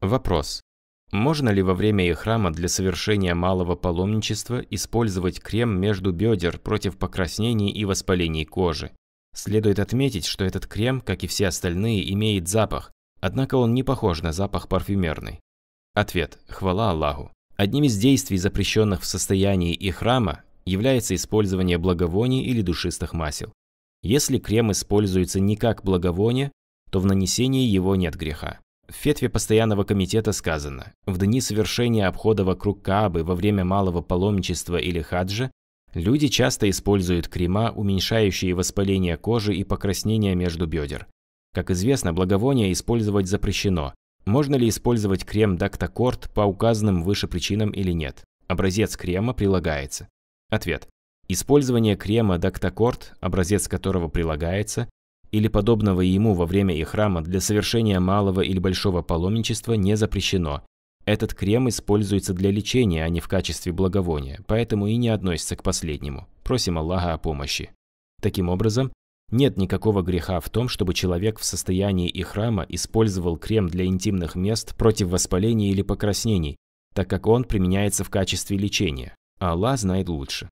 Вопрос. Можно ли во время ихрама для совершения малого паломничества использовать крем между бедер против покраснений и воспалений кожи? Следует отметить, что этот крем, как и все остальные, имеет запах, однако он не похож на запах парфюмерный. Ответ. Хвала Аллаху. Одним из действий, запрещенных в состоянии ихрама, является использование благовоний или душистых масел. Если крем используется не как благовоние, то в нанесении его нет греха. В фетве постоянного комитета сказано, в дни совершения обхода вокруг Каабы во время малого паломничества или хаджа, люди часто используют крема, уменьшающие воспаление кожи и покраснение между бедер. Как известно, благовоние использовать запрещено. Можно ли использовать крем Дактакорд по указанным выше причинам или нет? Образец крема прилагается. Ответ. Использование крема Дактакорд, образец которого прилагается, или подобного ему во время ихрама для совершения малого или большого паломничества не запрещено. Этот крем используется для лечения, а не в качестве благовония, поэтому и не относится к последнему. Просим Аллаха о помощи. Таким образом, нет никакого греха в том, чтобы человек в состоянии ихрама использовал крем для интимных мест против воспалений или покраснений, так как он применяется в качестве лечения. А Аллах знает лучше.